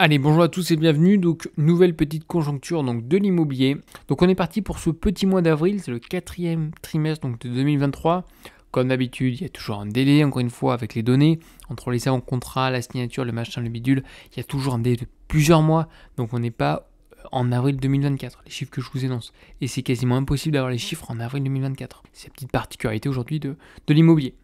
Allez, bonjour à tous et bienvenue. Donc, nouvelle petite conjoncture donc, de l'immobilier. Donc, on est parti pour ce petit mois d'avril, c'est le quatrième trimestre donc, de 2023. Comme d'habitude, il y a toujours un délai, encore une fois, avec les données. Entre les en contrat, la signature, le machin, le bidule, il y a toujours un délai de plusieurs mois. Donc, on n'est pas en avril 2024, les chiffres que je vous énonce. Et c'est quasiment impossible d'avoir les chiffres en avril 2024. C'est la petite particularité aujourd'hui de l'immobilier.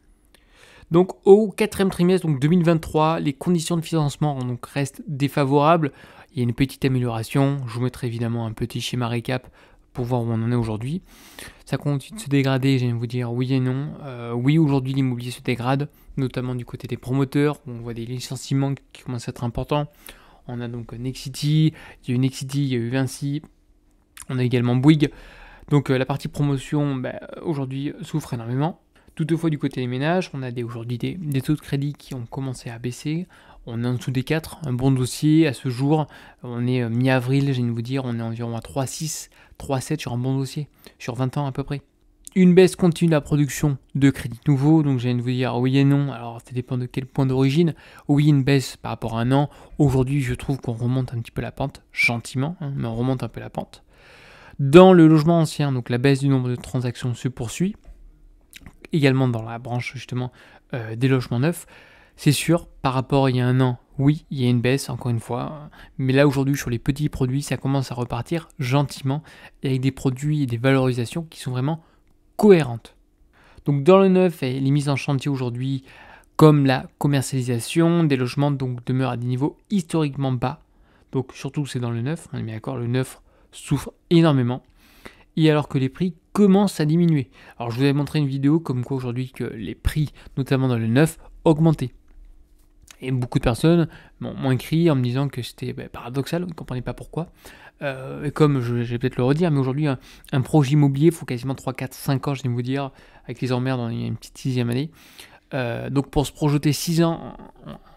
Donc au quatrième trimestre donc 2023, les conditions de financement restent défavorables. Il y a une petite amélioration. Je vous mettrai évidemment un petit schéma récap pour voir où on en est aujourd'hui. Ça continue de se dégrader, j'aime vous dire oui et non. Euh, oui, aujourd'hui l'immobilier se dégrade, notamment du côté des promoteurs, on voit des licenciements qui commencent à être importants. On a donc Nexity, il y a eu Nexity, il y a eu Vinci, on a également Bouygues. Donc euh, la partie promotion ben, aujourd'hui souffre énormément. Toutefois, du côté des ménages, on a aujourd'hui des, taux de crédit qui ont commencé à baisser. On est en dessous des 4, un bon dossier à ce jour. On est euh, mi-avril, j'ai de vous dire, on est environ à 3,6, 3,7 sur un bon dossier, sur 20 ans à peu près. Une baisse continue de la production de crédits nouveaux, donc j'ai de vous dire oui et non, alors ça dépend de quel point d'origine. Oui, une baisse par rapport à un an. Aujourd'hui, je trouve qu'on remonte un petit peu la pente, gentiment, hein, mais on remonte un peu la pente. Dans le logement ancien, donc la baisse du nombre de transactions se poursuit également dans la branche justement euh, des logements neufs. C'est sûr, par rapport à il y a un an, oui, il y a une baisse, encore une fois. Hein. Mais là, aujourd'hui, sur les petits produits, ça commence à repartir gentiment avec des produits et des valorisations qui sont vraiment cohérentes. Donc, dans le neuf et les mises en chantier aujourd'hui, comme la commercialisation des logements, donc demeure à des niveaux historiquement bas. Donc, surtout, c'est dans le neuf, on est d'accord, le neuf souffre énormément. Et alors que les prix commence à diminuer. Alors je vous avais montré une vidéo comme quoi aujourd'hui que les prix, notamment dans le neuf, augmentaient. Et beaucoup de personnes m'ont écrit en me disant que c'était bah, paradoxal, on ne comprenait pas pourquoi. Euh, et comme je, vais peut-être le redire, mais aujourd'hui, un, projet immobilier, il faut quasiment 3, 4, 5 ans, je vais vous dire, avec les emmerdes, on une petite sixième année. Euh, donc pour se projeter 6 ans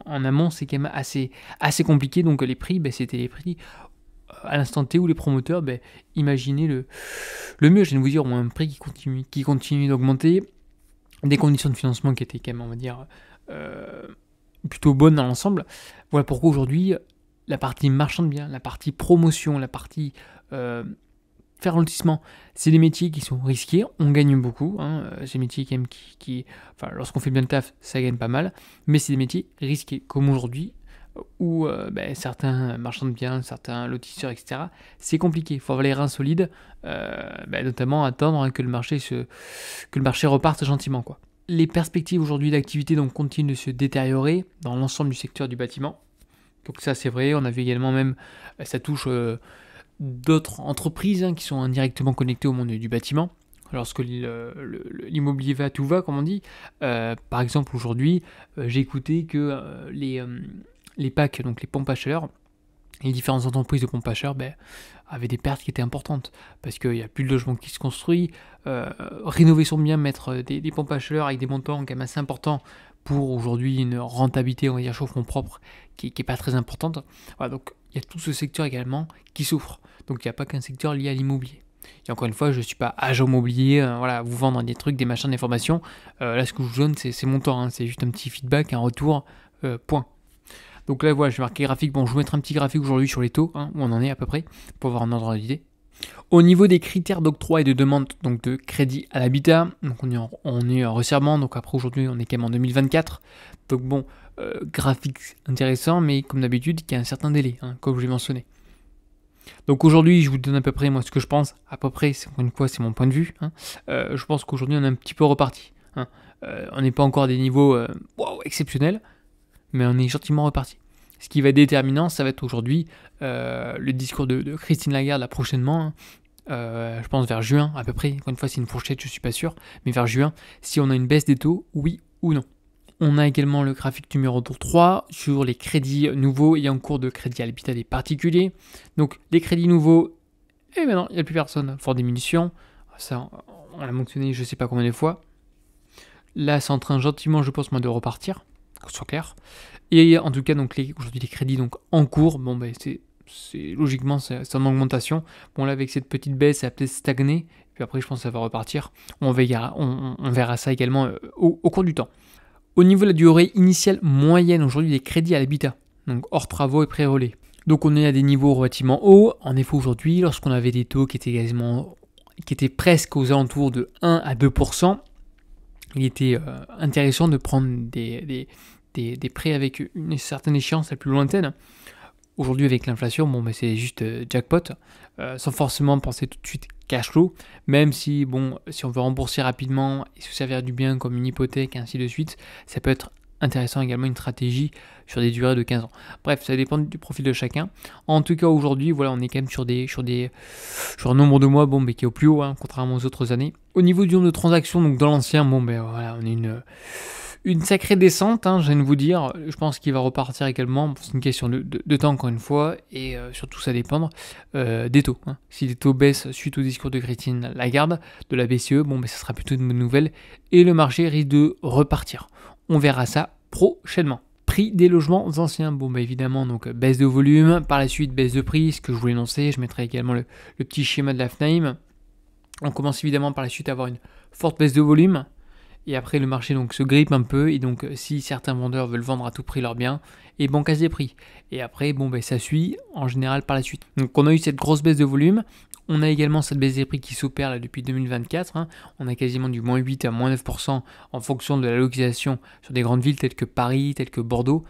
en, amont, c'est quand même assez, assez compliqué. Donc les prix, bah, c'était les prix à l'instant T où les promoteurs ben, imaginaient le, le mieux. Je viens de vous dire, on un prix qui continue, qui continue d'augmenter, des conditions de financement qui étaient quand même, on va dire, euh, plutôt bonnes dans l'ensemble. Voilà pourquoi aujourd'hui, la partie marchande bien, la partie promotion, la partie euh, faire lotissement, c'est des métiers qui sont risqués, on gagne beaucoup, hein, euh, c'est des métiers quand même qui, qui enfin, lorsqu'on fait bien le taf, ça gagne pas mal, mais c'est des métiers risqués, comme aujourd'hui ou euh, ben, certains marchands de biens, certains lotisseurs, etc., c'est compliqué. Il faut avoir les reins solides, euh, ben, notamment attendre hein, que, le marché se... que le marché reparte gentiment. Les perspectives aujourd'hui d'activité donc, continuent de se détériorer dans l'ensemble du secteur du bâtiment. Donc ça c'est vrai, on a vu également même, euh, ça touche d'autres entreprises hein, qui sont indirectement connectées au monde du bâtiment lorsque l'immobilier va tout va, comme on dit. par exemple, aujourd'hui, j'ai écouté que les, les packs, donc les pompes à chaleur, les différentes entreprises de pompes à chaleur ben, avaient des pertes qui étaient importantes parce qu'il n'y a plus de logement qui se construit. Euh, rénover son bien, mettre euh, des, pompes à chaleur avec des montants quand même assez importants pour aujourd'hui une rentabilité, on va dire, chauffement propre qui n'est pas très importante. Voilà, donc il y a tout ce secteur également qui souffre. Donc il n'y a pas qu'un secteur lié à l'immobilier. Et encore une fois, je ne suis pas agent immobilier, euh, voilà, vous vendre des trucs, des machins, des formations. là, ce que je vous donne, c'est mon temps, hein. c'est juste un petit feedback, un retour, point. Donc là, voilà, je vais marquer graphique. Bon, je vais mettre un petit graphique aujourd'hui sur les taux, hein, où on en est à peu près, pour avoir un ordre d'idée. Au niveau des critères d'octroi et de demande donc de crédit à l'habitat, on est en, resserrement, donc après aujourd'hui on est quand même en 2024. Donc bon, euh, graphique intéressant, mais comme d'habitude, il y a un certain délai, hein, comme je l'ai mentionné. Donc aujourd'hui, je vous donne à peu près moi ce que je pense, à peu près, c'est une fois, c'est mon point de vue. Hein. Euh, je pense qu'aujourd'hui on est un petit peu reparti. Euh, on n'est pas encore à des niveaux exceptionnels, mais on est gentiment reparti. Ce qui va être déterminant, ça va être aujourd'hui euh, le discours de, Christine Lagarde prochainement, hein. euh, je pense vers juin à peu près, encore une fois c'est une fourchette, je suis pas sûr, mais vers juin, si on a une baisse des taux, oui ou non. On a également le graphique numéro 3 sur les crédits nouveaux et en cours de crédit à l'hôpital des particuliers. Donc les crédits nouveaux, et eh maintenant il n'y a plus personne, fort diminution, ça on l'a mentionné je sais pas combien de fois. Là c'est en train gentiment je pense moi de repartir. Et en tout cas, donc aujourd'hui, les crédits donc, en cours, bon, ben, c'est logiquement c'est en augmentation. Bon là avec cette petite baisse, ça a peut-être stagné. Puis après je pense que ça va repartir. On verra, on, verra ça également euh, au, cours du temps. Au niveau de la durée initiale moyenne aujourd'hui des crédits à l'habitat, donc hors travaux et pré-relais. Donc on est à des niveaux relativement hauts. En effet aujourd'hui, lorsqu'on avait des taux qui étaient quasiment qui étaient presque aux alentours de 1 à 2%, il était euh, intéressant de prendre des, des, prêts avec une certaine échéance la plus lointaine. Aujourd'hui, avec l'inflation, bon, mais c'est juste euh, jackpot, euh, sans forcément penser tout de suite cash flow, même si, bon, si on veut rembourser rapidement et se servir du bien comme une hypothèque, ainsi de suite, ça peut être intéressant également une stratégie sur des durées de 15 ans. Bref, ça dépend du profil de chacun. En tout cas, aujourd'hui, voilà, on est quand même sur des sur des sur un nombre de mois bon mais qui est au plus haut hein, contrairement aux autres années. Au niveau du nombre de transactions, donc dans l'ancien, bon ben voilà, on est une une sacrée descente, je viens de vous dire. Je pense qu'il va repartir également. C'est une question de, temps, encore une fois, et euh, surtout ça dépend euh, des taux. Hein. Si les taux baissent suite au discours de Christine Lagarde, de la BCE, bon, mais ben, ça sera plutôt une bonne nouvelle, et le marché risque de repartir. On verra ça prochainement. Prix des logements anciens. Bon, bah évidemment, donc euh, baisse de volume, par la suite baisse de prix, ce que je voulais énoncer, Je mettrai également le, petit schéma de la FNAIM. On commence évidemment par la suite à avoir une forte baisse de volume. Et après, le marché donc se grippe un peu. Et donc, euh, si certains vendeurs veulent vendre à tout prix leurs biens, et bon, casse des prix. Et après, bon, ben, ça suit en général par la suite. Donc, on a eu cette grosse baisse de volume. On a également cette baisse des prix qui s'opère depuis 2024. Hein. On a quasiment du moins 8 à moins 9% en fonction de la localisation sur des grandes villes telles que Paris, telles que Bordeaux.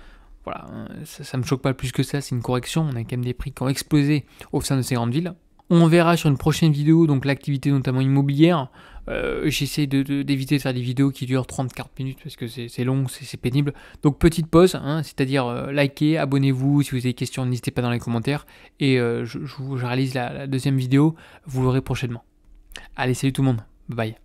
Voilà, hein, ça ne me choque pas plus que ça, c'est une correction. On a quand même des prix qui ont explosé au sein de ces grandes villes. On verra sur une prochaine vidéo donc l'activité notamment immobilière. Euh, j'essaie d'éviter de, faire des vidéos qui durent 30-40 minutes parce que c'est long, c'est pénible. Donc petite pause, hein, c'est-à-dire euh, likez, abonnez-vous, si vous avez des questions, n'hésitez pas dans les commentaires. Et euh, je, réalise la, deuxième vidéo, vous l'aurez prochainement. Allez, salut tout le monde, bye.